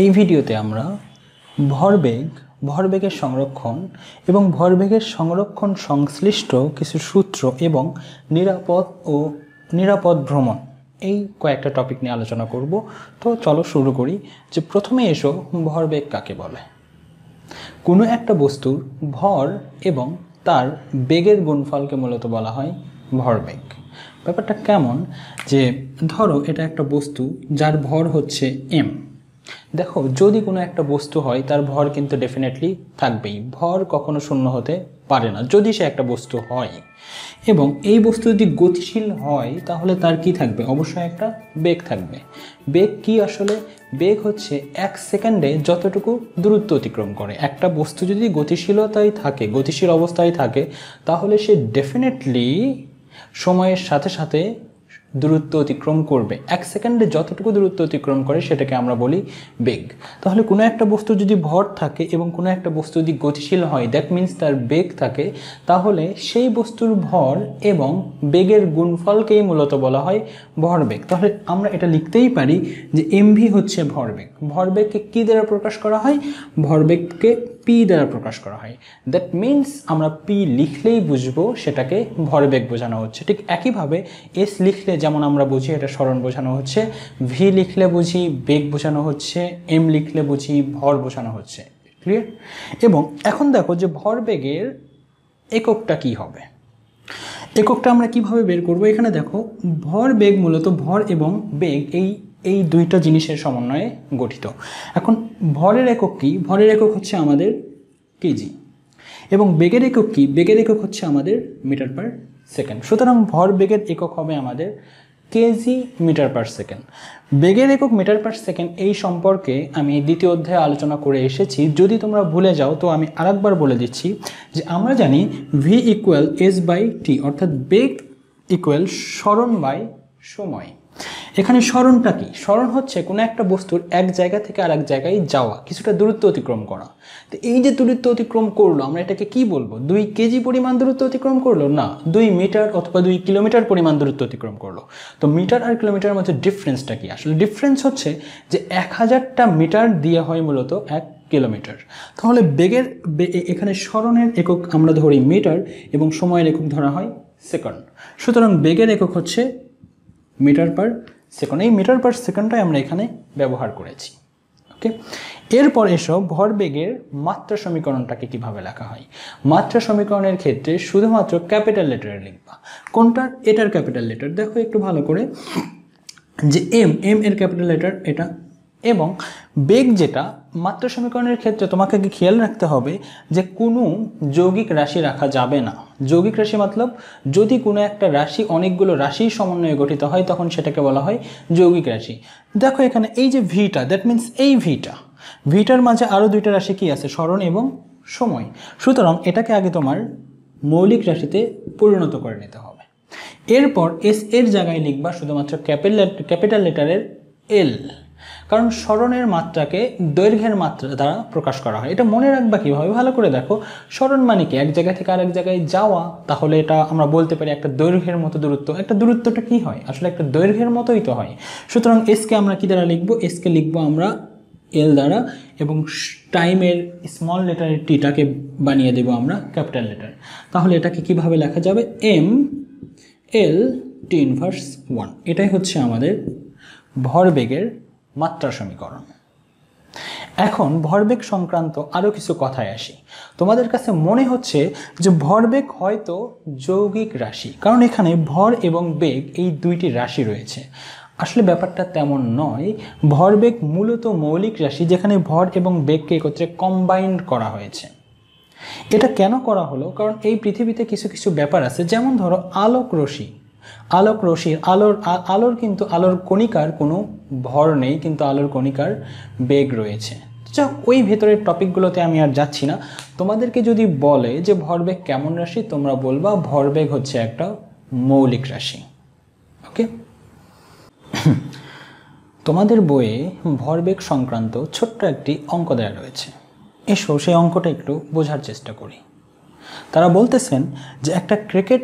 এই ভিডিওতে আমরা ভরবেগ ভরবেগের সংরক্ষণ এবং ভরবেগের সংরক্ষণ সংশ্লিষ্ট কিছু সূত্র এবং নিরাপদ ও নিরাপদ ভ্রমণ এই কয়েকটা টপিক নিয়ে আলোচনা করব তো চলো শুরু করি যে প্রথমে এসো ভরবেগ কাকে বলে কোনো একটা বস্তুর ভর এবং তার বেগের গুণফলকে মূলত বলা হয় ভরবেগ ব্যাপারটা কেমন যে ধরো এটা একটা বস্তু যার ভর হচ্ছে এম দেখো যদি কোনো একটা বস্তু হয় তার ভর কিন্তু ডেফিনেটলি থাকবেই ভর কখনো শূন্য হতে পারে না যদি সে একটা বস্তু হয় এবং এই বস্তু যদি গতিশীল হয় তাহলে তার কি থাকবে অবশ্যই একটা বেগ থাকবে বেগ কি আসলে বেগ হচ্ছে এক সেকেন্ডে যতটুকু দূরত্ব অতিক্রম করে একটা বস্তু যদি গতিশীলতায় থাকে গতিশীল অবস্থায় থাকে তাহলে সে ডেফিনেটলি সময়ের সাথে সাথে দূরত্ব অতিক্রম করবে এক সেকেন্ডে যতটুকু দূরত্ব অতিক্রম করে সেটাকে আমরা বলি বেগ তাহলে কোনো একটা বস্তু যদি ভর থাকে এবং কোনো একটা বস্তু যদি গতিশীল হয় দ্যাট মিন্স তার বেগ থাকে তাহলে সেই বস্তুর ভর এবং বেগের গুণফলকেই মূলত বলা হয় ভরবেগ তাহলে আমরা এটা লিখতেই পারি যে এমভি হচ্ছে ভরবেগ ভরবেগকে কী দ্বারা প্রকাশ করা হয় ভরবেগকে পি দ্বারা প্রকাশ করা হয় দ্যাট মিন্স আমরা পি লিখলেই বুঝবো সেটাকে ভরবেগ বোঝানো হচ্ছে ঠিক একইভাবে এস লিখলে যেমন আমরা বুঝি এটা স্মরণ বোঝানো হচ্ছে ভি লিখলে বুঝি বেগ বোঝানো হচ্ছে এম লিখলে বুঝি ভর বোঝানো হচ্ছে ক্লিয়ার এবং এখন দেখো যে ভরবেগের এককটা কি হবে এককটা আমরা কিভাবে বের করব এখানে দেখো ভর বেগ মূলত ভর এবং বেগ এই এই দুইটা জিনিসের সমন্বয়ে গঠিত এখন ভরের একক কি ভরের একক হচ্ছে আমাদের কেজি এবং বেগের একক কি বেগের একক হচ্ছে আমাদের মিটার পার সেকেন্ড সুতরাং ভর বেগের একক হবে আমাদের কেজি মিটার পার সেকেন্ড বেগের একক মিটার পার সেকেন্ড এই সম্পর্কে আমি দ্বিতীয় অধ্যায়ে আলোচনা করে এসেছি যদি তোমরা ভুলে যাও তো আমি আরেকবার বলে দিচ্ছি যে আমরা জানি V equal S by T অর্থাৎ বেগ ইকুয়াল স্মরণ বাই সময় এখানে স্মরণটা কি স্মরণ হচ্ছে কোনো একটা বস্তুর এক জায়গা থেকে আর এক জায়গায় যাওয়া কিছুটা দূরত্ব অতিক্রম করা তো এই যে দূরত্ব অতিক্রম করলো আমরা এটাকে কি বলবো দুই কেজি পরিমাণ দূরত্ব অতিক্রম করলো না দুই মিটার অথবা দুই কিলোমিটার পরিমাণ দূরত্ব অতিক্রম করলো তো মিটার আর কিলোমিটার মধ্যে ডিফারেন্সটা কি আসলে ডিফারেন্স হচ্ছে যে এক হাজারটা মিটার দিয়ে হয় মূলত এক কিলোমিটার তাহলে বেগের এখানে স্মরণের একক আমরা ধরি মিটার এবং সময়ের একক ধরা হয় সেকেন্ড সুতরাং বেগের একক হচ্ছে মিটার পার সেকেন্ড এই মিটার পার সেকেন্ডটাই আমরা এখানে ব্যবহার করেছি ওকে এরপর এসব ভরবেগের মাত্রা সমীকরণটাকে কিভাবে লেখা হয় মাত্রা সমীকরণের ক্ষেত্রে শুধুমাত্র ক্যাপিটাল লেটারে লিখবা কোনটার এটার ক্যাপিটাল লেটার দেখো একটু ভালো করে যে এম এম এর ক্যাপিটাল লেটার এটা এবং বেগ যেটা মাত্র সমীকরণের ক্ষেত্রে তোমাকে কি খেয়াল রাখতে হবে যে কোনো যৌগিক রাশি রাখা যাবে না যৌগিক রাশি মতলব যদি কোনো একটা রাশি অনেকগুলো রাশির সমন্বয়ে গঠিত হয় তখন সেটাকে বলা হয় যৌগিক রাশি দেখো এখানে এই যে ভিটা দ্যাট মিন্স এই ভিটা ভিটার মাঝে আরও দুইটা রাশি কি আছে স্মরণ এবং সময় সুতরাং এটাকে আগে তোমার মৌলিক রাশিতে পরিণত করে নিতে হবে এরপর এস এর জায়গায় লিখবা শুধুমাত্র ক্যাপিটাল ক্যাপিটাল লেটারের এল কারণ স্মরণের মাত্রাকে দৈর্ঘ্যের মাত্রা দ্বারা প্রকাশ করা হয় এটা মনে রাখবা কীভাবে ভালো করে দেখো স্মরণ মানে কি এক জায়গা থেকে আরেক জায়গায় যাওয়া তাহলে এটা আমরা বলতে পারি একটা দৈর্ঘ্যের মতো দূরত্ব একটা দূরত্বটা কি হয় আসলে একটা দৈর্ঘ্যের মতোই তো হয় সুতরাং এসকে আমরা কী দ্বারা লিখবো এসকে লিখবো আমরা এল দ্বারা এবং টাইমের স্মল লেটারের টিটাকে বানিয়ে দেব আমরা ক্যাপিটাল লেটার তাহলে এটাকে কিভাবে লেখা যাবে M L T inverse one এটাই হচ্ছে আমাদের ভরবেগের মাত্রা সমীকরণ এখন ভরবেগ সংক্রান্ত আরও কিছু কথায় আসি তোমাদের কাছে মনে হচ্ছে যে ভরবেগ হয়তো যৌগিক রাশি কারণ এখানে ভর এবং বেগ এই দুইটি রাশি রয়েছে আসলে ব্যাপারটা তেমন নয় ভরবেগ মূলত মৌলিক রাশি যেখানে ভর এবং বেগকে একত্রে কম্বাইন্ড করা হয়েছে এটা কেন করা হলো কারণ এই পৃথিবীতে কিছু কিছু ব্যাপার আছে যেমন ধরো আলোক রশি আলোক রশ্মির আলোর আলোর কিন্তু আলোর কণিকার কোনো ভর নেই কিন্তু আলোর কণিকার বেগ রয়েছে যাক ওই ভেতরের টপিকগুলোতে আমি আর যাচ্ছি না তোমাদেরকে যদি বলে যে ভরবেগ কেমন রাশি তোমরা বলবা ভরবেগ হচ্ছে একটা মৌলিক রাশি ওকে তোমাদের বইয়ে ভরবেগ সংক্রান্ত ছোট্ট একটি অঙ্ক দেওয়া রয়েছে এসো সেই অঙ্কটা একটু বোঝার চেষ্টা করি তারা বলতেছেন যে একটা ক্রিকেট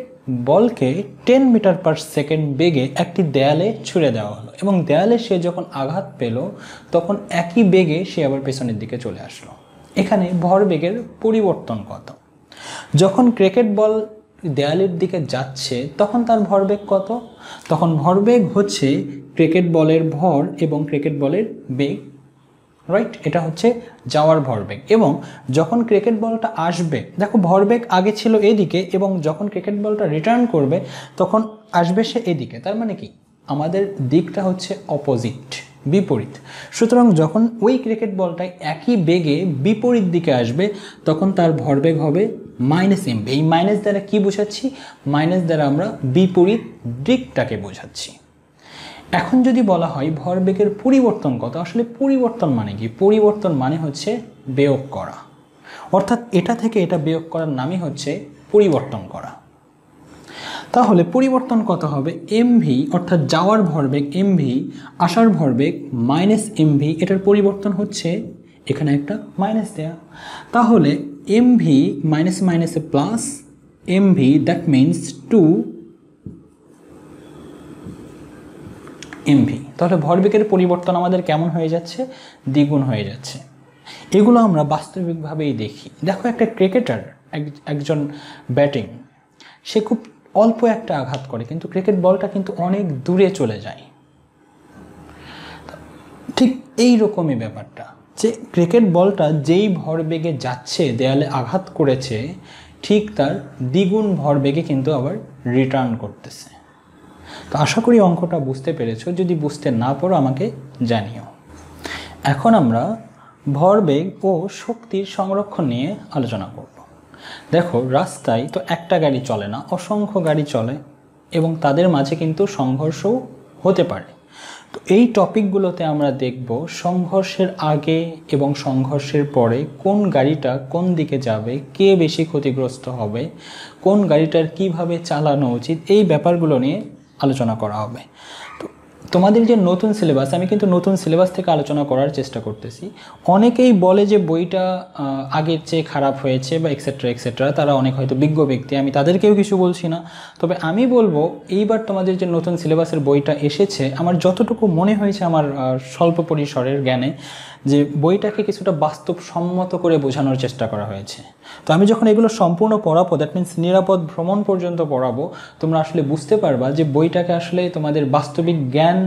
বলকে টেন মিটার পার সেকেন্ড বেগে একটি দেয়ালে ছুড়ে দেওয়া হলো এবং দেয়ালে সে যখন আঘাত পেল তখন একই বেগে সে আবার পেছনের দিকে চলে আসলো এখানে ভরবেগের পরিবর্তন কত যখন ক্রিকেট বল দেয়ালের দিকে যাচ্ছে তখন তার ভরবেগ কত তখন ভরবেগ হচ্ছে ক্রিকেট বলের ভর এবং ক্রিকেট বলের বেগ রাইট এটা হচ্ছে যাওয়ার ভরবেগ এবং যখন ক্রিকেট বলটা আসবে দেখো ভরবেগ আগে ছিল এদিকে এবং যখন ক্রিকেট বলটা রিটার্ন করবে তখন আসবে সে এদিকে তার মানে কি আমাদের দিকটা হচ্ছে অপোজিট বিপরীত সুতরাং যখন ওই ক্রিকেট বলটাই একই বেগে বিপরীত দিকে আসবে তখন তার ভরবেগ হবে মাইনাস এমবি এই মাইনাস দ্বারা কি বোঝাচ্ছি মাইনাস দ্বারা আমরা বিপরীত দিকটাকে বোঝাচ্ছি এখন যদি বলা হয় ভরবেগের পরিবর্তন কত আসলে পরিবর্তন মানে কি পরিবর্তন মানে হচ্ছে বিয়োগ করা অর্থাৎ এটা থেকে এটা বিয়োগ করার নামই হচ্ছে পরিবর্তন করা তাহলে পরিবর্তন কত হবে এমভি অর্থাৎ যাওয়ার ভরবেগ এমভি আসার ভরবেগ মাইনাস এমভি এটার পরিবর্তন হচ্ছে এখানে একটা মাইনাস দেয়া তাহলে এমভি মাইনাস মাইনাসে plus MV that means two MV তাহলে ভরবেগের পরিবর্তন আমাদের কেমন হয়ে যাচ্ছে দ্বিগুণ হয়ে যাচ্ছে এগুলো আমরা বাস্তবিকভাবেই দেখি দেখো একটা ক্রিকেটার এক একজন ব্যাটিং সে খুব অল্প একটা আঘাত করে কিন্তু ক্রিকেট বলটা কিন্তু অনেক দূরে চলে যায় ঠিক এই রকমই ব্যাপারটা যে ক্রিকেট বলটা যেই ভরবেগে যাচ্ছে দেয়ালে আঘাত করেছে ঠিক তার দ্বিগুণ ভরবেগে কিন্তু আবার রিটার্ন করতেছে তো আশা করি অঙ্কটা বুঝতে পেরেছ যদি বুঝতে না পারো আমাকে জানিও এখন আমরা ভরবেগ ও শক্তির সংরক্ষণ নিয়ে আলোচনা করব দেখো রাস্তায় তো একটা গাড়ি চলে না অসংখ্য গাড়ি চলে এবং তাদের মাঝে কিন্তু সংঘর্ষও হতে পারে তো এই টপিকগুলোতে আমরা দেখব সংঘর্ষের আগে এবং সংঘর্ষের পরে কোন গাড়িটা কোন দিকে যাবে কে বেশি ক্ষতিগ্রস্ত হবে কোন গাড়িটার কিভাবে চালানো উচিত এই ব্যাপারগুলো নিয়ে আলোচনা করা হবে তো তোমাদের যে নতুন সিলেবাস আমি কিন্তু নতুন সিলেবাস থেকে আলোচনা করার চেষ্টা করতেছি অনেকেই বলে যে বইটা আগের চেয়ে খারাপ হয়েছে বা এক্সেট্রা এক্সেট্রা তারা অনেক হয়তো বিজ্ঞ ব্যক্তি আমি তাদেরকেও কিছু বলছি না তবে আমি বলবো এইবার তোমাদের যে নতুন সিলেবাসের বইটা এসেছে আমার যতটুকু মনে হয়েছে আমার স্বল্প পরিসরের জ্ঞানে যে বইটাকে কিছুটা বাস্তবসম্মত করে বোঝানোর চেষ্টা করা হয়েছে তো আমি যখন এগুলো সম্পূর্ণ পড়াবো দ্যাট মিন্স নিরাপদ ভ্রমণ পর্যন্ত পড়াবো তোমরা আসলে বুঝতে পারবা যে বইটাকে আসলে তোমাদের বাস্তবিক জ্ঞান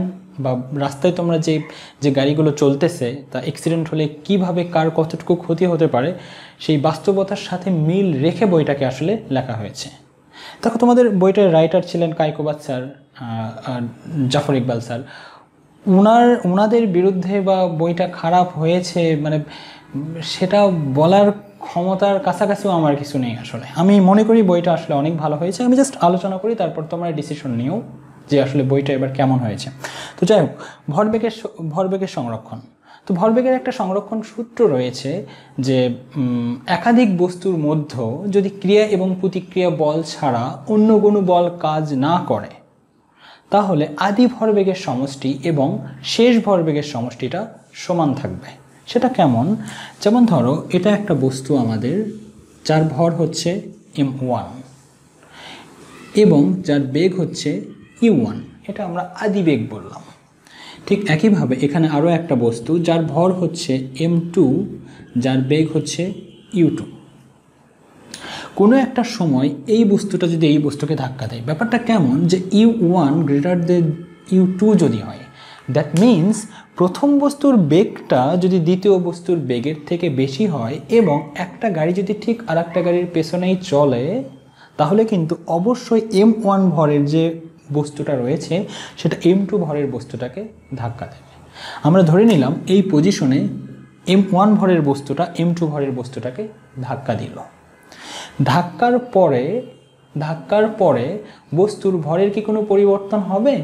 বা রাস্তায় তোমরা যে যে গাড়িগুলো চলতেছে তা অ্যাক্সিডেন্ট হলে কিভাবে কার কতটুকু ক্ষতি হতে পারে সেই বাস্তবতার সাথে মিল রেখে বইটাকে আসলে লেখা হয়েছে তখন তোমাদের বইটার রাইটার ছিলেন কাইকোবাদ স্যার জাফর ইকবাল স্যার ওনার ওনাদের বিরুদ্ধে বা বইটা খারাপ হয়েছে মানে সেটা বলার ক্ষমতার কাছাকাছিও আমার কিছু নেই আসলে আমি মনে করি বইটা আসলে অনেক ভালো হয়েছে আমি জাস্ট আলোচনা করি তারপর তোমার ডিসিশন নিও যে আসলে বইটা এবার কেমন হয়েছে তো যাই হোক ভরবেগের ভরবেগের সংরক্ষণ তো ভরবেগের একটা সংরক্ষণ সূত্র রয়েছে যে একাধিক বস্তুর মধ্য যদি ক্রিয়া এবং প্রতিক্রিয়া বল ছাড়া অন্য কোনো বল কাজ না করে তাহলে আদি ভরবেগের সমষ্টি এবং শেষ ভরবেগের সমষ্টিটা সমান থাকবে সেটা কেমন যেমন ধরো এটা একটা বস্তু আমাদের যার ভর হচ্ছে এম ওয়ান এবং যার বেগ হচ্ছে ই e ওয়ান এটা আমরা আদি বেগ বললাম ঠিক একইভাবে এখানে আরও একটা বস্তু যার ভর হচ্ছে এম টু যার বেগ হচ্ছে ইউ টু কোনো একটা সময় এই বস্তুটা যদি এই বস্তুকে ধাক্কা দেয় ব্যাপারটা কেমন যে U one greater than U two যদি হয় দ্যাট মিন্স প্রথম বস্তুর বেগটা যদি দ্বিতীয় বস্তুর বেগের থেকে বেশি হয় এবং একটা গাড়ি যদি ঠিক আর একটা গাড়ির পেছনেই চলে তাহলে কিন্তু অবশ্যই এম ওয়ান ভরের যে বস্তুটা রয়েছে সেটা এম টু ভরের বস্তুটাকে ধাক্কা দেবে আমরা ধরে নিলাম এই পজিশনে এম ওয়ান ভরের বস্তুটা এম টু ভরের বস্তুটাকে ধাক্কা দিল ধাক্কার পরে ধাক্কার পরে বস্তুর ভরের কি কোনো পরিবর্তন হবে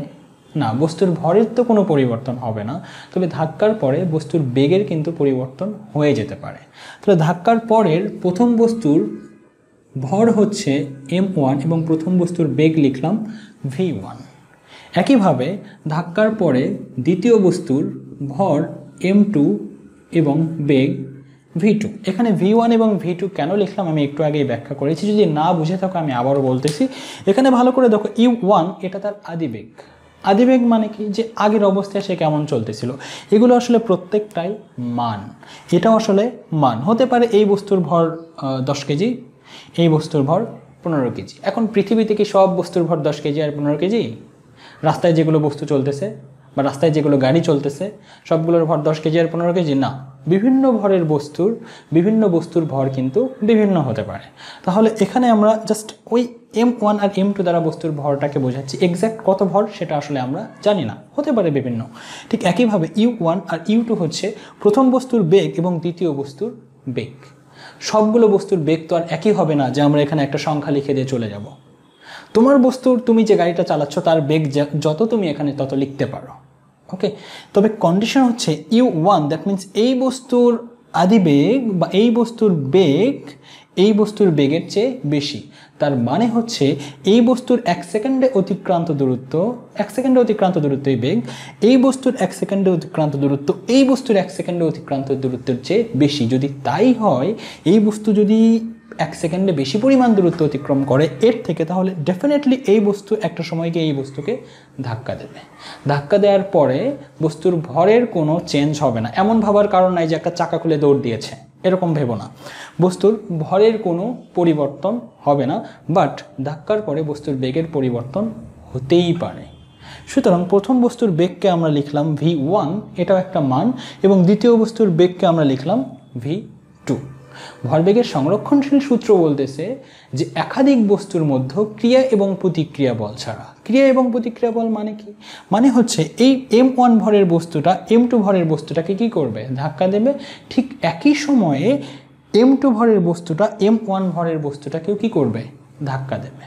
না বস্তুর ভরের তো কোনো পরিবর্তন হবে না তবে ধাক্কার পরে বস্তুর বেগের কিন্তু পরিবর্তন হয়ে যেতে পারে তাহলে ধাক্কার পরের প্রথম বস্তুর ভর হচ্ছে এম ওয়ান এবং প্রথম বস্তুর বেগ লিখলাম ভি ওয়ান একইভাবে ধাক্কার পরে দ্বিতীয় বস্তুর ভর এম টু এবং বেগ ভি টু এখানে ভি ওয়ান এবং ভি টু কেন লিখলাম আমি একটু আগেই ব্যাখ্যা করেছি যদি না বুঝে থাকো আমি আবারও বলতেছি এখানে ভালো করে দেখো ইউ e ওয়ান এটা তার আদিবেগ আদিবেগ মানে কি যে আগের অবস্থায় সে কেমন চলতেছিল এগুলো আসলে প্রত্যেকটাই মান এটা আসলে মান হতে পারে এই বস্তুর ভর দশ কেজি এই বস্তুর ভর পনেরো কেজি এখন পৃথিবীতে কি সব বস্তুর ভর দশ কেজি আর পনেরো কেজি রাস্তায় যেগুলো বস্তু চলতেছে বা রাস্তায় যেগুলো গাড়ি চলতেছে সবগুলোর ভর দশ কেজি আর পনেরো কেজি না বিভিন্ন ভরের বস্তুর বিভিন্ন বস্তুর ভর কিন্তু বিভিন্ন হতে পারে তাহলে এখানে আমরা জাস্ট ওই এম ওয়ান আর এম টু দ্বারা বস্তুর ভরটাকে বোঝাচ্ছি এক্স্যাক্ট কত ভর সেটা আসলে আমরা জানি না হতে পারে বিভিন্ন ঠিক একইভাবে ইউ ওয়ান আর ইউ টু হচ্ছে প্রথম বস্তুর বেগ এবং দ্বিতীয় বস্তুর বেগ সবগুলো বস্তুর বেগ তো আর একই হবে না যে আমরা এখানে একটা সংখ্যা লিখে দিয়ে চলে যাব তোমার বস্তুর তুমি যে গাড়িটা চালাচ্ছ তার বেগ যত তুমি এখানে তত লিখতে পারো ওকে তবে কন্ডিশন হচ্ছে ইউ ওয়ান দ্যাট মিন্স এই বস্তুর আদি বেগ বা এই বস্তুর বেগ এই বস্তুর বেগের চেয়ে বেশি তার মানে হচ্ছে এই বস্তুর এক সেকেন্ডে অতিক্রান্ত দূরত্ব এক সেকেন্ডে অতিক্রান্ত দূরত্ব এই বেগ এই বস্তুর এক সেকেন্ডে অতিক্রান্ত দূরত্ব এই বস্তুর এক সেকেন্ডে অতিক্রান্ত দূরত্বের চেয়ে বেশি যদি তাই হয় এই বস্তু যদি এক সেকেন্ডে বেশি পরিমাণ দূরত্ব অতিক্রম করে এর থেকে তাহলে ডেফিনেটলি এই বস্তু একটা সময়কে এই বস্তুকে ধাক্কা দেবে ধাক্কা দেওয়ার পরে বস্তুর ভরের কোনো চেঞ্জ হবে না এমন ভাবার কারণ নাই যে একটা চাকা খুলে দৌড় দিয়েছে এরকম ভেবো না বস্তুর ভরের কোনো পরিবর্তন হবে না বাট ধাক্কার পরে বস্তুর বেগের পরিবর্তন হতেই পারে সুতরাং প্রথম বস্তুর বেগকে আমরা লিখলাম ভি ওয়ান এটাও একটা মান এবং দ্বিতীয় বস্তুর বেগকে আমরা লিখলাম ভি টু ভরবেগের সংরক্ষণশীল সূত্র বলতেছে যে একাধিক বস্তুর মধ্যে ক্রিয়া এবং প্রতিক্রিয়া বল ছাড়া ক্রিয়া এবং প্রতিক্রিয়া বল মানে কি মানে হচ্ছে এই এম ওয়ান ভরের বস্তুটা এম টু ভরের বস্তুটাকে কি করবে ধাক্কা দেবে ঠিক একই সময়ে এম টু ভরের বস্তুটা এম ওয়ান ভরের বস্তুটাকেও কি করবে ধাক্কা দেবে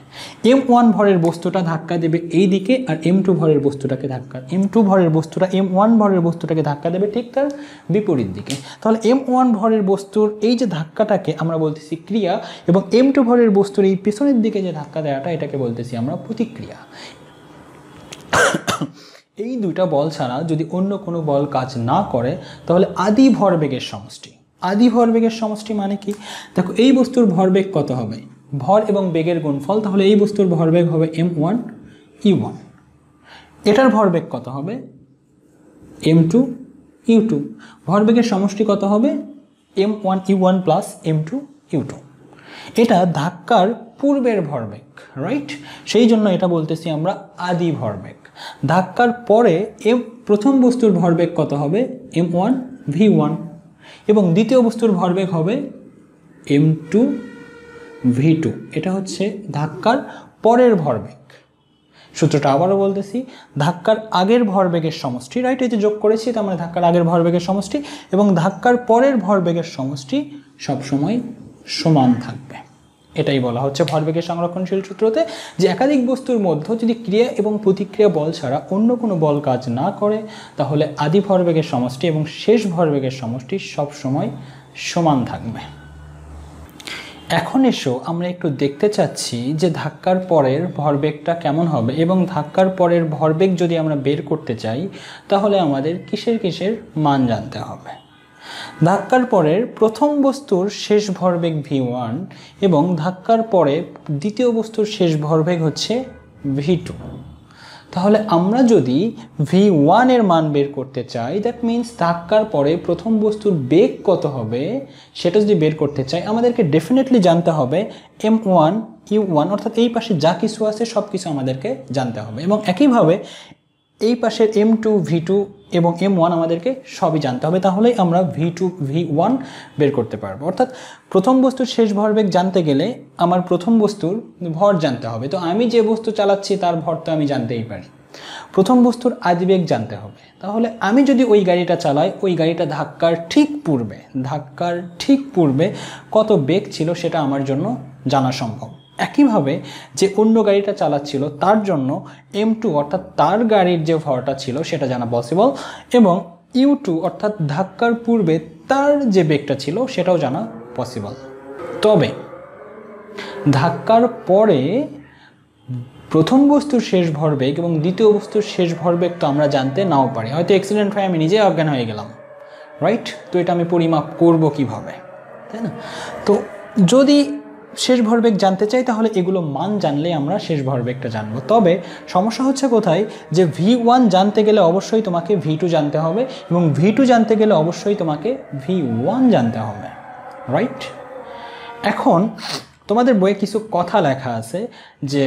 এম ওয়ান ভরের বস্তুটা ধাক্কা দেবে এই দিকে আর এম টু ভরের বস্তুটাকে ধাক্কা এম টু ভরের বস্তুটা এম ওয়ান ভরের বস্তুটাকে ধাক্কা দেবে ঠিক তার বিপরীত দিকে তাহলে এম ওয়ান ভরের বস্তুর এই যে ধাক্কাটাকে আমরা বলতেছি ক্রিয়া এবং এম টু ভরের বস্তুর এই পেছনের দিকে যে ধাক্কা দেওয়াটা এটাকে বলতেছি আমরা প্রতিক্রিয়া এই দুটা বল ছাড়া যদি অন্য কোনো বল কাজ না করে তাহলে আদি ভরবেগের সমষ্টি আদি ভরবেগের সমষ্টি মানে কি দেখো এই বস্তুর ভরবেগ কত হবে ভর এবং বেগের গুণফল তাহলে এই বস্তুর ভরবেগ হবে এম ওয়ান ই ওয়ান এটার ভরবেগ কত হবে এম টু ইউ টু ভরবেগের সমষ্টি কত হবে M one U one plus M two U two এটা ধাক্কার পূর্বের ভরবেগ রাইট সেই জন্য এটা বলতেছি আমরা আদি ভরবেগ ধাক্কার পরে এম প্রথম বস্তুর ভরবেগ কত হবে এম ওয়ান ভি ওয়ান এবং দ্বিতীয় বস্তুর ভরবেগ হবে এম টু ভি টু এটা হচ্ছে ধাক্কার পরের ভরবেগ সূত্রটা আবারও বলতেছি ধাক্কার আগের ভরবেগের সমষ্টি রাইট এই যে যোগ করেছি তার মানে ধাক্কার আগের ভরবেগের সমষ্টি এবং ধাক্কার পরের ভরবেগের সমষ্টি সবসময় সমান থাকবে এটাই বলা হচ্ছে ভরবেগের সংরক্ষণশীল সূত্রতে যে একাধিক বস্তুর মধ্যে যদি ক্রিয়া এবং প্রতিক্রিয়া বল ছাড়া অন্য কোনো বল কাজ না করে তাহলে আদি ভরবেগের সমষ্টি এবং শেষ ভরবেগের সমষ্টি সবসময় সমান থাকবে এখন এসো আমরা একটু দেখতে চাচ্ছি যে ধাক্কার পরের ভরবেগটা কেমন হবে এবং ধাক্কার পরের ভরবেগ যদি আমরা বের করতে চাই তাহলে আমাদের কিসের কিসের মান জানতে হবে ধাক্কার পরের প্রথম বস্তুর শেষ ভরবেগ ভি ওয়ান এবং ধাক্কার পরে দ্বিতীয় বস্তুর শেষ ভরবেগ হচ্ছে ভি টু তাহলে আমরা যদি ভি ওয়ানের মান বের করতে চাই দ্যাট মিন্স ধাক্কার পরে প্রথম বস্তুর বেগ কত হবে সেটা যদি বের করতে চাই আমাদেরকে ডেফিনেটলি জানতে হবে এম ওয়ান ইউ ওয়ান অর্থাৎ এই পাশে যা কিছু আছে সব কিছু আমাদেরকে জানতে হবে এবং একইভাবে এই পাশের এম টু ভি টু এবং এম ওয়ান আমাদেরকে সবই জানতে হবে তাহলেই আমরা ভি টু ভি ওয়ান বের করতে পারবো অর্থাৎ প্রথম বস্তুর শেষ ভরবেগ জানতে গেলে আমার প্রথম বস্তুর ভর জানতে হবে তো আমি যে বস্তু চালাচ্ছি তার ভর তো আমি জানতেই পারি প্রথম বস্তুর আদিবেগ জানতে হবে তাহলে আমি যদি ওই গাড়িটা চালাই ওই গাড়িটা ধাক্কার ঠিক পূর্বে ধাক্কার ঠিক পূর্বে কত বেগ ছিল সেটা আমার জন্য জানা সম্ভব একইভাবে যে অন্য গাড়িটা চালাচ্ছিল তার জন্য এম টু অর্থাৎ তার গাড়ির যে ভরটা ছিল সেটা জানা পসিবল এবং ইউ টু অর্থাৎ ধাক্কার পূর্বে তার যে বেগটা ছিল সেটাও জানা পসিবল তবে ধাক্কার পরে প্রথম বস্তুর শেষ ভরবেগ এবং দ্বিতীয় বস্তুর শেষ ভরবেগ তো আমরা জানতে নাও পারি হয়তো অ্যাক্সিডেন্ট হয়ে আমি নিজে অজ্ঞান হয়ে গেলাম রাইট তো এটা আমি পরিমাপ করব কিভাবে তাই না তো যদি শেষ ভরবেগ জানতে চাই তাহলে এগুলো মান জানলেই আমরা শেষ ভরবেগটা জানবো তবে সমস্যা হচ্ছে কোথায় যে ভি ওয়ান জানতে গেলে অবশ্যই তোমাকে ভি টু জানতে হবে এবং ভি টু জানতে গেলে অবশ্যই তোমাকে ভি ওয়ান জানতে হবে রাইট এখন তোমাদের বইয়ে কিছু কথা লেখা আছে যে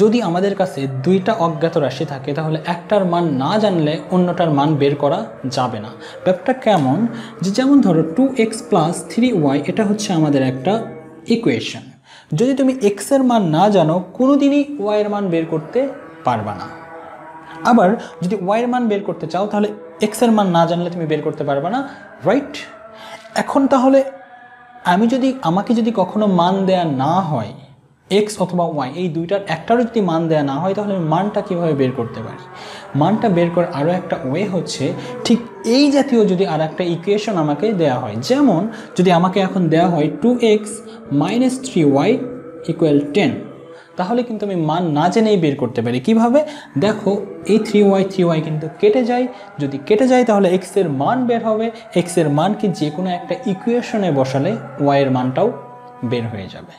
যদি আমাদের কাছে দুইটা অজ্ঞাত রাশি থাকে তাহলে একটার মান না জানলে অন্যটার মান বের করা যাবে না ব্যাপারটা কেমন যে যেমন ধরো two X plus three Y এটা হচ্ছে আমাদের একটা ইকুয়েশন যদি তুমি এক্সের মান না জানো কোনো দিনই ওয়াইয়ের মান বের করতে পারবা না আবার যদি ওয়াইয়ের মান বের করতে চাও তাহলে এক্সের মান না জানলে তুমি বের করতে পারবা না রাইট এখন তাহলে আমি যদি আমাকে যদি কখনো মান দেয়া না হয় এক্স অথবা ওয়াই এই দুইটার একটারও যদি মান দেওয়া না হয় তাহলে মানটা কিভাবে বের করতে পারি মানটা বের করার আরও একটা ওয়ে হচ্ছে ঠিক এই জাতীয় যদি আর একটা ইকুয়েশন আমাকে দেওয়া হয় যেমন যদি আমাকে এখন দেওয়া হয় two X minus three Y equal ten তাহলে কিন্তু আমি মান না জেনেই বের করতে পারি কিভাবে দেখো এই থ্রি ওয়াই থ্রি ওয়াই কিন্তু কেটে যায় যদি কেটে যায় তাহলে এক্সের মান বের হবে এক্সের মানকে যে কোনো একটা ইকুয়েশনে বসালে ওয়াইয়ের মানটাও বের হয়ে যাবে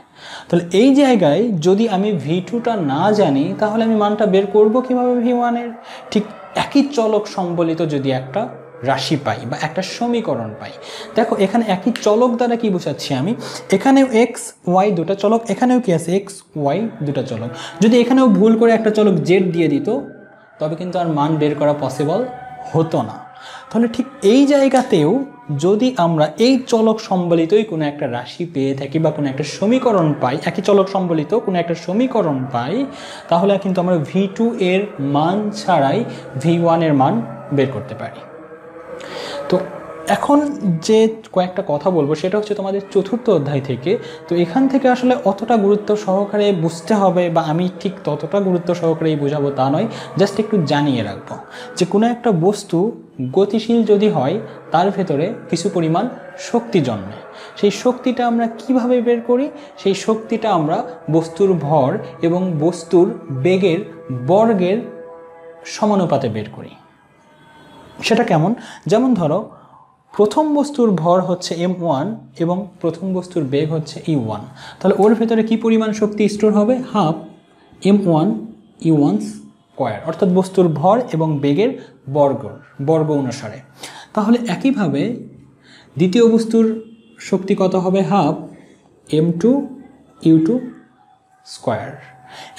তাহলে এই জায়গায় যদি আমি ভি টুটা না জানি তাহলে আমি মানটা বের করব কিভাবে ভি ওয়ানের ঠিক একই চলক সম্বলিত যদি একটা রাশি পাই বা একটা সমীকরণ পাই দেখো এখানে একই চলক দ্বারা কি বোঝাচ্ছি আমি এখানেও এক্স ওয়াই দুটো চলক এখানেও কি আছে এক্স ওয়াই দুটো চলক যদি এখানেও ভুল করে একটা চলক জেড দিয়ে দিত তবে কিন্তু আর মান বের করা পসিবল হতো না তাহলে ঠিক এই জায়গাতেও যদি আমরা এই চলক সম্বলিতই কোনো একটা রাশি পেয়ে থাকি বা কোনো একটা সমীকরণ পাই একই চলক সম্বলিত কোনো একটা সমীকরণ পাই তাহলে কিন্তু আমরা ভি টু এর মান ছাড়াই ভি ওয়ানের মান বের করতে পারি এখন যে কয়েকটা কথা বলবো সেটা হচ্ছে তোমাদের চতুর্থ অধ্যায় থেকে তো এখান থেকে আসলে অতটা গুরুত্ব সহকারে বুঝতে হবে বা আমি ঠিক ততটা গুরুত্ব সহকারেই বোঝাবো তা নয় জাস্ট একটু জানিয়ে রাখবো যে কোনো একটা বস্তু গতিশীল যদি হয় তার ভেতরে কিছু পরিমাণ শক্তি জন্মে সেই শক্তিটা আমরা কিভাবে বের করি সেই শক্তিটা আমরা বস্তুর ভর এবং বস্তুর বেগের বর্গের সমানুপাতে বের করি সেটা কেমন যেমন ধরো প্রথম বস্তুর ভর হচ্ছে এম ওয়ান এবং প্রথম বস্তুর বেগ হচ্ছে ই e ওয়ান তাহলে ওর ভেতরে কী পরিমাণ শক্তি স্টোর হবে half M one E one square অর্থাৎ বস্তুর ভর এবং বেগের বর্গ বর্গ অনুসারে তাহলে একইভাবে দ্বিতীয় বস্তুর শক্তি কত হবে half M two U two square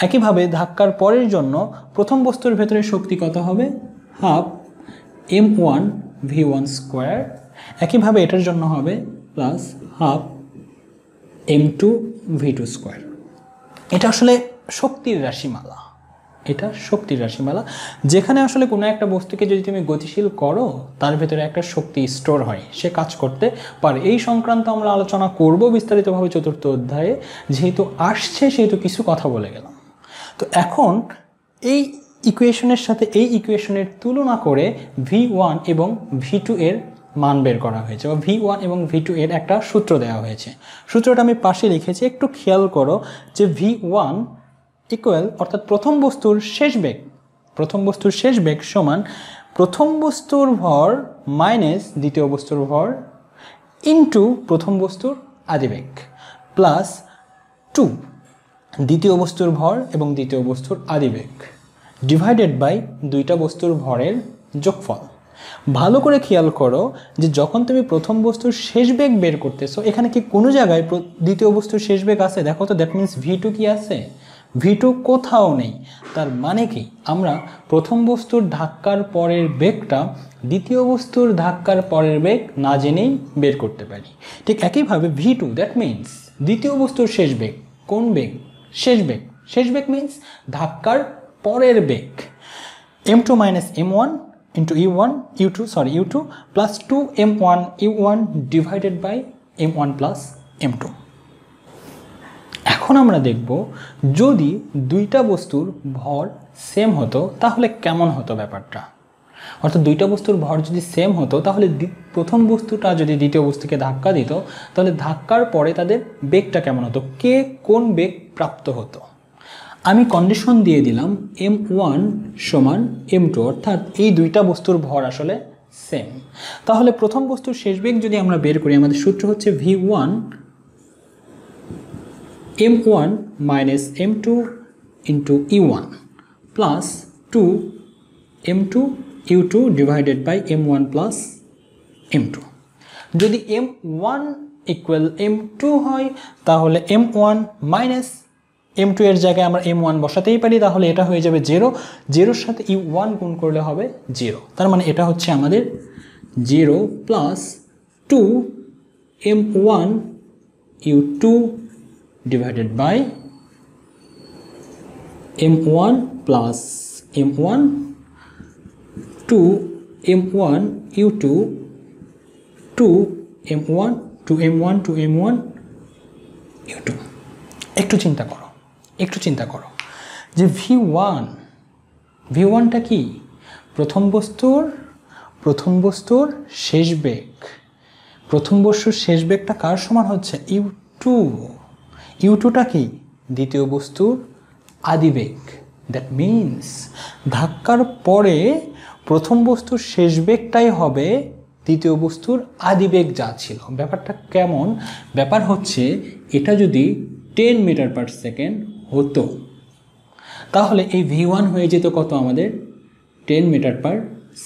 একইভাবে ধাক্কার পরের জন্য প্রথম বস্তুর ভেতরে শক্তি কত হবে half M one V one square একইভাবে এটার জন্য হবে plus half M two V two square এটা আসলে শক্তির রাশিমালা এটা শক্তির রাশিমালা যেখানে আসলে কোনো একটা বস্তুকে যদি তুমি গতিশীল করো তার ভেতরে একটা শক্তি স্টোর হয় সে কাজ করতে পারে এই সংক্রান্ত আমরা আলোচনা করব বিস্তারিতভাবে চতুর্থ অধ্যায়ে যেহেতু আসছে সেহেতু কিছু কথা বলে গেলাম তো এখন এই ইকুয়েশনের সাথে এই ইকুয়েশনের তুলনা করে ভি ওয়ান এবং ভি টু এর মান বের করা হয়েছে বা ভি ওয়ান এবং ভি টু এর একটা সূত্র দেওয়া হয়েছে সূত্রটা আমি পাশে লিখেছি একটু খেয়াল করো যে ভি ওয়ান ইকুয়াল অর্থাৎ প্রথম বস্তুর শেষ বেগ প্রথম বস্তুর শেষ বেগ সমান প্রথম বস্তুর ভর মাইনাস দ্বিতীয় বস্তুর ভর ইন্টু প্রথম বস্তুর আদিবেগ প্লাস টু দ্বিতীয় বস্তুর ভর এবং দ্বিতীয় বস্তুর আদিবেগ ডিভাইডেড বাই দুইটা বস্তুর ভরের যোগফল ভালো করে খেয়াল করো যে যখন তুমি প্রথম বস্তুর শেষ বেগ বের করতেছো এখানে কি কোনো জায়গায় দ্বিতীয় বস্তুর শেষ বেগ আছে দেখো তো দ্যাট মিন্স ভি টু কি আছে ভি টু কোথাও নেই তার মানে কি আমরা প্রথম বস্তুর ধাক্কার পরের বেগটা দ্বিতীয় বস্তুর ধাক্কার পরের বেগ না জেনেই বের করতে পারি ঠিক একইভাবে ভি টু দ্যাট মিন্স দ্বিতীয় বস্তুর শেষ বেগ কোন বেগ শেষ বেগ শেষ বেগ মিন্স ধাক্কার পরের বেগ M two minus M one into u1 e u2 e sorry u2 e plus 2 m1 u1 divided by m1 plus m2 এখন আমরা দেখব যদি দুইটা বস্তুর ভর সেম হতো তাহলে কেমন হতো ব্যাপারটা অর্থাৎ দুইটা বস্তুর ভর যদি সেম হতো তাহলে প্রথম বস্তুটা যদি দ্বিতীয় বস্তুকে ধাক্কা দিত তাহলে ধাক্কার পরে তাদের বেগটা কেমন হতো কে কোন বেগ প্রাপ্ত হতো আমি কন্ডিশন দিয়ে দিলাম এম ওয়ান সমান এম টু অর্থাৎ এই দুইটা বস্তুর ভর আসলে সেম তাহলে প্রথম বস্তুর শেষ বেগ যদি আমরা বের করি আমাদের সূত্র হচ্ছে V one M one minus M two into E one plus two M two U two divided by M one plus M two যদি M one equal M two হয় তাহলে M one minus M two এর জায়গায় আমরা M one বসাতেই পারি তাহলে এটা হয়ে যাবে জিরো জিরোর সাথে ই e ওয়ান গুণ করলে হবে জিরো তার মানে এটা হচ্ছে আমাদের zero plus two M one U two divided by M one plus M one two M one U two two M one two M one two M one U two একটু চিন্তা করো একটু চিন্তা করো যে ভি ওয়ান ভি ওয়ানটা কি প্রথম বস্তুর প্রথম বস্তুর শেষ বেগ প্রথম বস্তুর শেষ বেগটা কার সমান হচ্ছে ইউ টু ইউ টুটা কি দ্বিতীয় বস্তুর আদিবেগ দ্যাট মিন্স ধাক্কার পরে প্রথম বস্তুর শেষ বেগটাই হবে দ্বিতীয় বস্তুর আদিবেগ যা ছিল ব্যাপারটা কেমন ব্যাপার হচ্ছে এটা যদি টেন মিটার পার সেকেন্ড হতো তাহলে এই ভি ওয়ান হয়ে যেত কত আমাদের টেন মিটার পার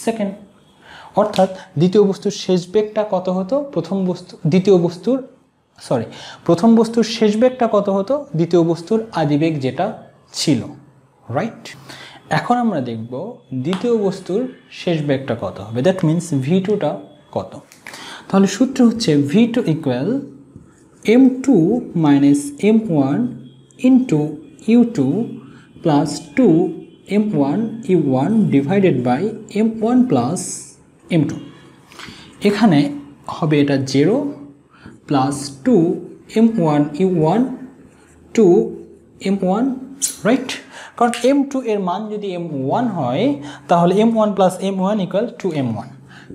সেকেন্ড অর্থাৎ দ্বিতীয় বস্তুর শেষ বেগটা কত হতো প্রথম বস্তু দ্বিতীয় বস্তুর সরি প্রথম বস্তুর শেষ বেগটা কত হতো দ্বিতীয় বস্তুর আদিবেগ যেটা ছিল রাইট এখন আমরা দেখব দ্বিতীয় বস্তুর শেষ বেগটা কত হবে দ্যাট মিন্স ভি টুটা কত তাহলে সূত্র হচ্ছে V two equal M two minus M one into u2 plus 2 m1 u1 divided by m1 plus m2 এখানে হবে এটা 0 plus two M one U one two M one right কারণ M two এর মান যদি এম ওয়ান হয় তাহলে M one plus M one m1 two M one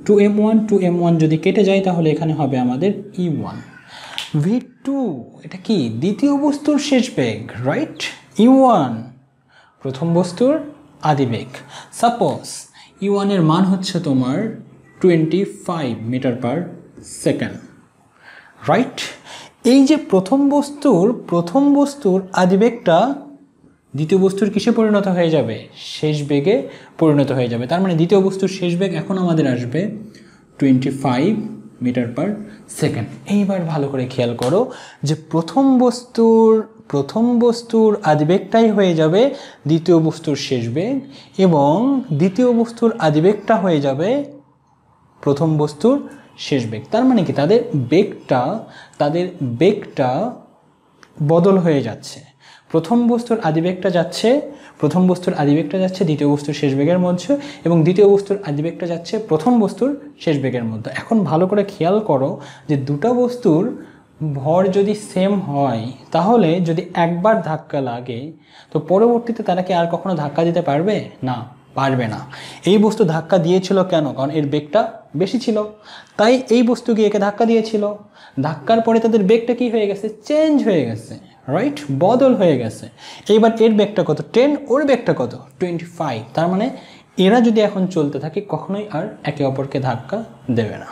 two M one two M one যদি কেটে যায় তাহলে এখানে হবে আমাদের E e one V two এটা কি দ্বিতীয় বস্তুর শেষ বেগ রাইট ইউ ওয়ান প্রথম বস্তুর আদি বেগ সাপোজ ইউ ওয়ানের মান হচ্ছে তোমার twenty five metre per second right এই যে প্রথম বস্তুর প্রথম বস্তুর আদিবেগটা দ্বিতীয় বস্তুর কিসে পরিণত হয়ে যাবে শেষ বেগে পরিণত হয়ে যাবে তার মানে দ্বিতীয় বস্তুর শেষ বেগ এখন আমাদের আসবে twenty five metre per second এইবার ভালো করে খেয়াল করো যে প্রথম বস্তুর প্রথম বস্তুর আদিবেগটাই হয়ে যাবে দ্বিতীয় বস্তুর শেষ বেগ এবং দ্বিতীয় বস্তুর আদিবেগটা হয়ে যাবে প্রথম বস্তুর শেষ বেগ তার মানে কি তাদের বেগটা তাদের বেগটা বদল হয়ে যাচ্ছে প্রথম বস্তুর আদিবেগটা যাচ্ছে প্রথম বস্তুর আদিবেগটা যাচ্ছে দ্বিতীয় বস্তুর শেষ বেগের মধ্যে এবং দ্বিতীয় বস্তুর আদিবেগটা যাচ্ছে প্রথম বস্তুর শেষ বেগের মধ্যে এখন ভালো করে খেয়াল করো যে দুটো বস্তুর ভর যদি সেম হয় তাহলে যদি একবার ধাক্কা লাগে তো পরবর্তীতে তারা কি আর কখনো ধাক্কা দিতে পারবে না পারবে না এই বস্তু ধাক্কা দিয়েছিল কেন কারণ এর বেগটা বেশি ছিল তাই এই বস্তু গিয়ে একে ধাক্কা দিয়েছিল ধাক্কার পরে তাদের বেগটা কি হয়ে গেছে চেঞ্জ হয়ে গেছে রাইট বদল হয়ে গেছে এইবার এর ব্যাগটা কত টেন ওর ব্যাগটা কত টোয়েন্টি ফাইভ তার মানে এরা যদি এখন চলতে থাকে কখনোই আর একে অপরকে ধাক্কা দেবে না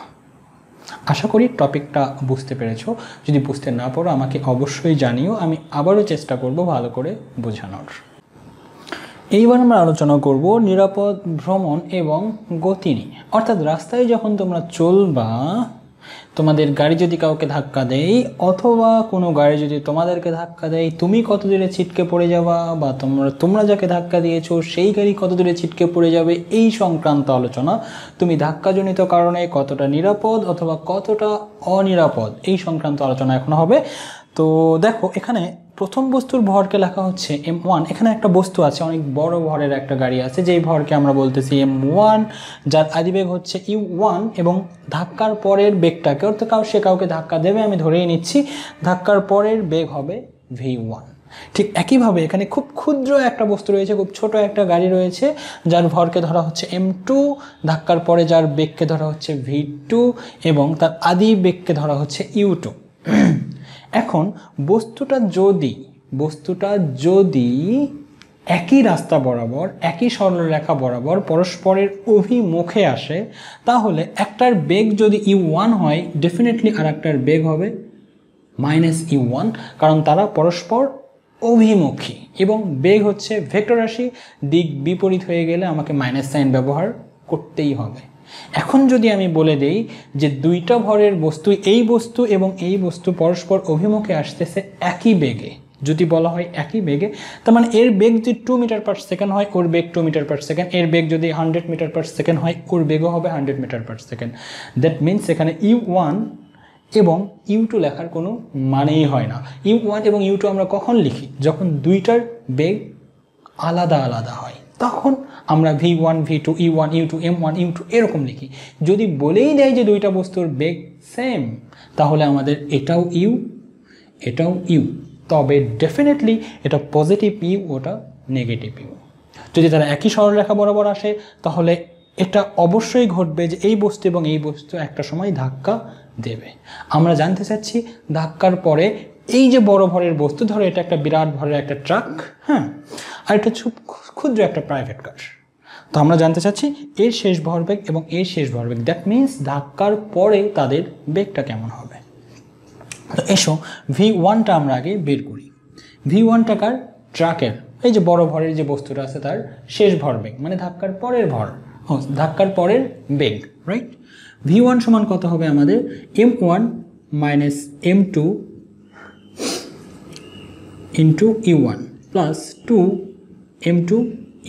আশা করি টপিকটা বুঝতে পেরেছো যদি বুঝতে না পারো আমাকে অবশ্যই জানিও আমি আবারও চেষ্টা করব ভালো করে বোঝানোর এইবার আমরা আলোচনা করব নিরাপদ ভ্রমণ এবং গতি নিয়ে অর্থাৎ রাস্তায় যখন তোমরা চলবা তোমাদের গাড়ি যদি কাউকে ধাক্কা দেয় অথবা কোনো গাড়ি যদি তোমাদেরকে ধাক্কা দেয় তুমি কত দূরে ছিটকে পড়ে যাওয়া বা তোমরা তোমরা যাকে ধাক্কা দিয়েছো সেই গাড়ি কত দূরে ছিটকে পড়ে যাবে এই সংক্রান্ত আলোচনা তুমি ধাক্কাজনিত কারণে কতটা নিরাপদ অথবা কতটা অনিরাপদ এই সংক্রান্ত আলোচনা এখন হবে তো দেখো এখানে প্রথম বস্তুর ভরকে লেখা হচ্ছে এম ওয়ান এখানে একটা বস্তু আছে অনেক বড় ভরের একটা গাড়ি আছে যেই ভরকে আমরা বলতেছি এম ওয়ান যার আদিবেগ হচ্ছে ইউ ওয়ান এবং ধাক্কার পরের বেগটাকে অর্থাৎ কাউ সে কাউকে ধাক্কা দেবে আমি ধরেই নিচ্ছি ধাক্কার পরের বেগ হবে ভি ওয়ান ঠিক একইভাবে এখানে খুব ক্ষুদ্র একটা বস্তু রয়েছে খুব ছোট একটা গাড়ি রয়েছে যার ভরকে ধরা হচ্ছে এম টু ধাক্কার পরে যার বেগকে ধরা হচ্ছে ভি টু এবং তার আদি বেগকে ধরা হচ্ছে ইউ টু এখন বস্তুটা যদি বস্তুটা যদি একই রাস্তা বরাবর একই সরলরেখা বরাবর পরস্পরের অভিমুখে আসে তাহলে একটার বেগ যদি ই e ওয়ান হয় ডেফিনেটলি আর একটার বেগ হবে মাইনাস ই ওয়ান কারণ তারা পরস্পর অভিমুখী এবং বেগ হচ্ছে ভেক্টর রাশি দিক বিপরীত হয়ে গেলে আমাকে মাইনাস সাইন ব্যবহার করতেই হবে এখন যদি আমি বলে দেই যে দুইটা ভরের বস্তু এই বস্তু এবং এই বস্তু পরস্পর অভিমুখে আসতেছে একই বেগে যদি বলা হয় একই বেগে তার মানে এর বেগ যদি টু মিটার পার সেকেন্ড হয় ওর বেগ টু মিটার পার সেকেন্ড এর বেগ যদি হান্ড্রেড মিটার পার সেকেন্ড হয় ওর বেগও হবে hundred metre per second that means এখানে ইউ ওয়ান এবং ইউ টু লেখার কোনো মানেই হয় না ইউ ওয়ান এবং ইউ টু আমরা কখন লিখি যখন দুইটার বেগ আলাদা আলাদা হয় তখন আমরা V one V two E one U two M one U two এরকম লিখি যদি বলেই দেয় যে দুইটা বস্তুর বেগ সেম তাহলে আমাদের এটাও ইউ এটাও ইউ তবে ডেফিনেটলি এটা পজিটিভ ইউ ওটা নেগেটিভ ইউ যদি তারা একই সরলরেখা বরাবর আসে তাহলে এটা অবশ্যই ঘটবে যে এই বস্তু এবং এই বস্তু একটা সময় ধাক্কা দেবে আমরা জানতে চাচ্ছি ধাক্কার পরে এই যে বড় ভরের বস্তু ধরো এটা একটা বিরাট ভরের একটা ট্রাক হ্যাঁ আর এটা ক্ষুদ্র একটা প্রাইভেট কার তো আমরা জানতে চাচ্ছি এর শেষ ভরবেগ এবং এর শেষ ভরবেগ দ্যাট মিন্স ধাক্কার পরে তাদের বেগটা কেমন হবে তো এসো ভি ওয়ানটা আমরা আগে বের করি ভি ওয়ান টাকার ট্রাকের এই যে বড় ভরের যে বস্তুটা আছে তার শেষ ভরবেগ মানে ধাক্কার পরের ভর ধাক্কার পরের বেগ রাইট ভি ওয়ান সমান কত হবে আমাদের M one minus M two into E one plus two M two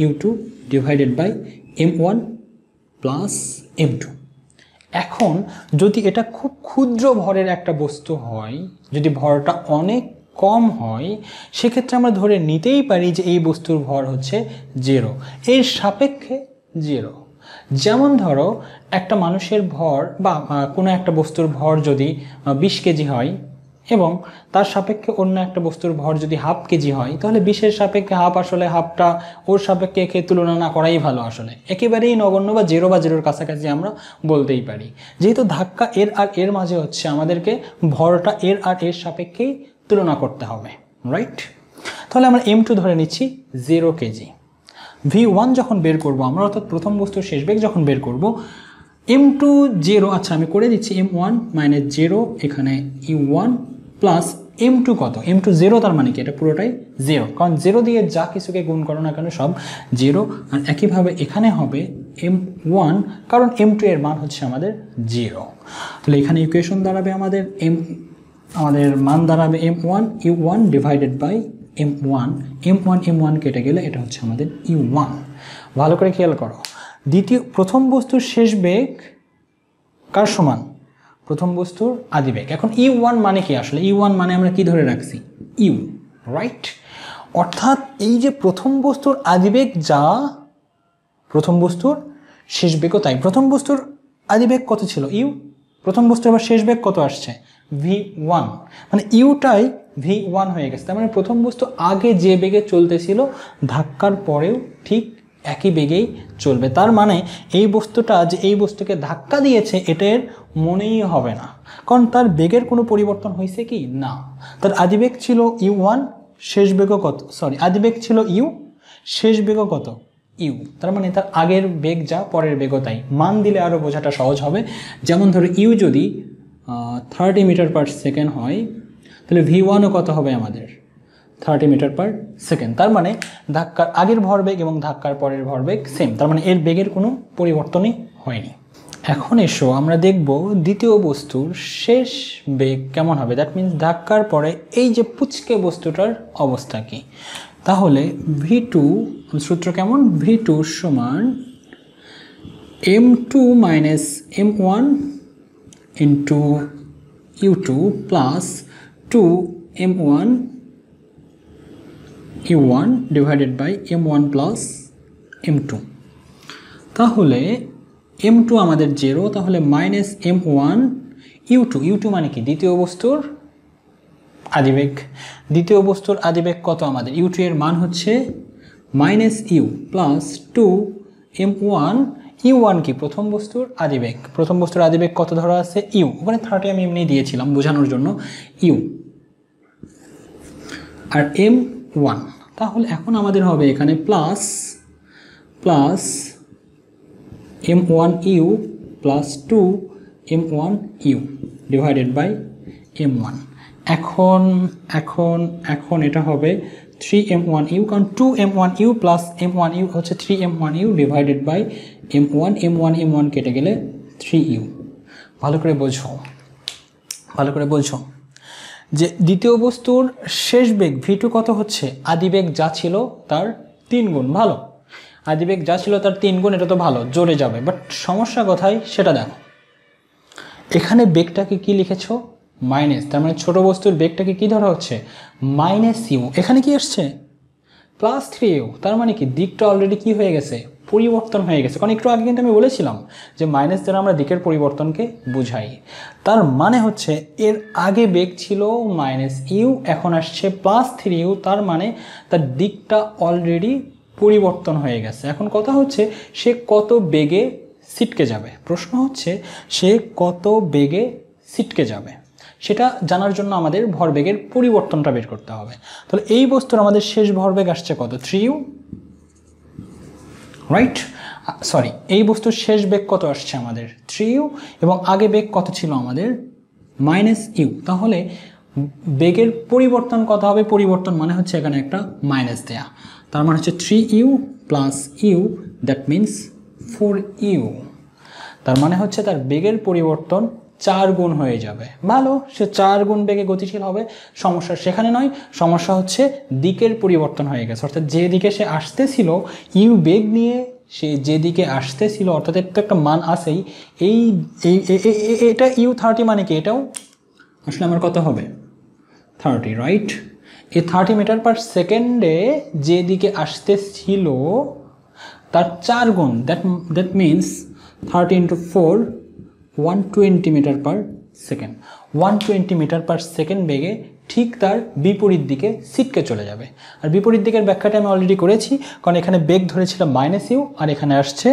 U two divided by M one plus M two এখন যদি এটা খুব ক্ষুদ্র ভরের একটা বস্তু হয় যদি ভরটা অনেক কম হয় সেক্ষেত্রে আমরা ধরে নিতেই পারি যে এই বস্তুর ভর হচ্ছে জেরো এর সাপেক্ষে জেরো যেমন ধরো একটা মানুষের ভর বা কোনো একটা বস্তুর ভর যদি বিশ কেজি হয় এবং তার সাপেক্ষে অন্য একটা বস্তুর ভর যদি হাফ কেজি হয় তাহলে বিশের সাপেক্ষে হাফ আসলে হাফটা ওর সাপেক্ষে একে তুলনা না করাই ভালো আসলে একেবারেই নগণ্য বা জেরো বা জেরোর কাছাকাছি আমরা বলতেই পারি যেহেতু ধাক্কা এর আর এর মাঝে হচ্ছে আমাদেরকে ভরটা এর আর এর সাপেক্ষেই তুলনা করতে হবে রাইট তাহলে আমরা এম টু ধরে নিচ্ছি জিরো কেজি ভি ওয়ান যখন বের করব আমরা অর্থাৎ প্রথম বস্তুর শেষ বেগ যখন বের করব এম টু জিরো আচ্ছা আমি করে দিচ্ছি এম ওয়ান মাইনাস জিরো এখানে E e one plus M two কত এম টু জিরো তার মানে কি এটা পুরোটাই জিরো কারণ জিরো দিয়ে যা কিছুকে গুণ করো না কেন সব জিরো আর একইভাবে এখানে হবে এম ওয়ান কারণ এম টু এর মান হচ্ছে আমাদের জিরো তাহলে এখানে ইকুয়েশন দাঁড়াবে আমাদের এম আমাদের মান দাঁড়াবে M one U one divided by M one M one M one কেটে গেলে এটা হচ্ছে আমাদের ইউ ওয়ান ভালো করে খেয়াল করো দ্বিতীয় প্রথম বস্তুর শেষ বেগ কার সমান প্রথম বস্তুর আদিবেগ এখন ই e ওয়ান মানে কি আসলে ই e ওয়ান মানে আমরা কি ধরে রাখছি ইউ e রাইট অর্থাৎ এই যে প্রথম বস্তুর আদিবেগ যা প্রথম বস্তুর শেষ বেগও তাই প্রথম বস্তুর আদিবেগ কত ছিল ইউ প্রথম বস্তুর আবার শেষ বেগ কত আসছে ভি ওয়ান মানে ইউটাই ভি ওয়ান হয়ে গেছে তার মানে প্রথম বস্তু আগে যে বেগে চলতেছিল ধাক্কার পরেও ঠিক একই বেগেই চলবে তার মানে এই বস্তুটা যে এই বস্তুকে ধাক্কা দিয়েছে এটার মনেই হবে না কারণ তার বেগের কোনো পরিবর্তন হয়েছে কি না তার আদিবেগ ছিল ইউ ওয়ান শেষ বেগও কত সরি আদিবেগ ছিল ইউ শেষ বেগও কত ইউ তার মানে তার আগের বেগ যা পরের বেগও তাই মান দিলে আরও বোঝাটা সহজ হবে যেমন ধরো ইউ যদি থার্টি মিটার পার সেকেন্ড হয় তাহলে ভি ওয়ানও কত হবে আমাদের থার্টি মিটার পার সেকেন্ড তার মানে ধাক্কার আগের ভরবেগ এবং ধাক্কার পরের ভরবেগ সেম তার মানে এর বেগের কোনো পরিবর্তনই হয়নি এখন এসো আমরা দেখব দ্বিতীয় বস্তুর শেষ বেগ কেমন হবে দ্যাট মিন্স ধাক্কার পরে এই যে পুচকে বস্তুটার অবস্থা কি তাহলে ভি টু সূত্র কেমন ভি টু সমান M two minus M one into U two plus two M one U one divided by M one plus M two তাহলে এম টু আমাদের জেরো তাহলে minus M one U two U two মানে কি দ্বিতীয় বস্তুর আদিবেগ দ্বিতীয় বস্তুর আদিবেগ কত আমাদের ইউ টু এর মান হচ্ছে minus U plus two M one U one কি প্রথম বস্তুর আদিবেগ প্রথম বস্তুর আদিবেগ কত ধরা আছে ইউ ওখানে থার্টি আমি এমনি দিয়েছিলাম বোঝানোর জন্য ইউ আর এম ওয়ান তাহলে এখন আমাদের হবে এখানে plus plus M one U plus two M one U divided by M one এখন এখন এখন এটা হবে থ্রি এম ওয়ান ইউ কারণ two M one U plus M one U হচ্ছে three M one U divided by M one M one M one কেটে গেলে three you ভালো করে বোঝো ভালো করে বলছো যে দ্বিতীয় বস্তুর শেষ বেগ ভিটু কত হচ্ছে আদিবেগ যা ছিল তার তিন গুণ ভালো আদিবেগ যা ছিল তার তিন গুণ এটা তো ভালো জোরে যাবে বাট সমস্যা কথাই সেটা দেখো এখানে বেগটাকে কি লিখেছ মাইনাস তার মানে ছোটো বস্তুর বেগটাকে কি ধরা হচ্ছে মাইনাস ইউ এখানে কি আসছে প্লাস থ্রি ইউ তার মানে কি দিকটা অলরেডি কি হয়ে গেছে পরিবর্তন হয়ে গেছে কারণ একটু আগে কিন্তু আমি বলেছিলাম যে মাইনাস দ্বারা আমরা দিকের পরিবর্তনকে বুঝাই তার মানে হচ্ছে এর আগে বেগ ছিল মাইনাস ইউ এখন আসছে প্লাস থ্রি ইউ তার মানে তার দিকটা অলরেডি পরিবর্তন হয়ে গেছে এখন কথা হচ্ছে সে কত বেগে সিটকে যাবে প্রশ্ন হচ্ছে সে কত বেগে সিটকে যাবে সেটা জানার জন্য আমাদের ভরবেগের পরিবর্তনটা বের করতে হবে তাহলে এই বস্তুর আমাদের শেষ ভরবেগ আসছে কত three U right sorry uh, এই বস্তুর শেষ বেগ কত আসছে আমাদের থ্রি ইউ এবং আগে বেগ কত ছিল আমাদের মাইনাস ইউ তাহলে বেগের পরিবর্তন কত হবে পরিবর্তন মানে হচ্ছে এখানে একটা মাইনাস দেয়া তার মানে হচ্ছে three U plus U that means four U তার মানে হচ্ছে তার বেগের পরিবর্তন চার গুণ হয়ে যাবে ভালো সে চার গুণ বেগে গতিশীল হবে সমস্যা সেখানে নয় সমস্যা হচ্ছে দিকের পরিবর্তন হয়ে গেছে অর্থাৎ যে দিকে সে আসতেছিল ইউ বেগ নিয়ে সে যেদিকে আসতেছিল অর্থাৎ একটা একটা মান আসেই এই এটা ইউ থার্টি মানে কি এটাও আসলে আমার কত হবে থার্টি রাইট এই থার্টি মিটার পার সেকেন্ডে যেদিকে আসতেছিল তার চার গুণ that that means thirty into four one twenty metre per second one twenty metre per second বেগে ঠিক তার বিপরীত দিকে সিটকে চলে যাবে আর বিপরীত দিকের ব্যাখ্যাটা আমি অলরেডি করেছি কারণ এখানে বেগ ধরেছিল মাইনাস ইউ আর এখানে আসছে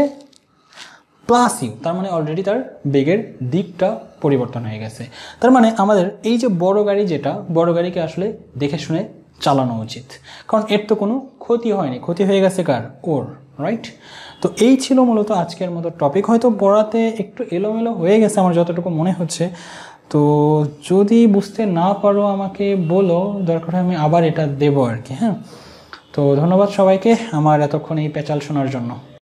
প্লাস ইউ তার মানে অলরেডি তার বেগের দিকটা পরিবর্তন হয়ে গেছে তার মানে আমাদের এই যে বড় গাড়ি যেটা বড় গাড়িকে আসলে দেখে শুনে চালানো উচিত কারণ এর তো কোনো ক্ষতি হয়নি ক্ষতি হয়ে গেছে কার ওর রাইট তো এই ছিল মূলত আজকের মতো টপিক হয়তো পড়াতে একটু এলোমেলো হয়ে গেছে আমার যতটুকু মনে হচ্ছে তো যদি বুঝতে না পারো আমাকে বলো দরকার আমি আবার এটা দেবো আর কি হ্যাঁ তো ধন্যবাদ সবাইকে আমার এতক্ষণ এই পেঁচাল শোনার জন্য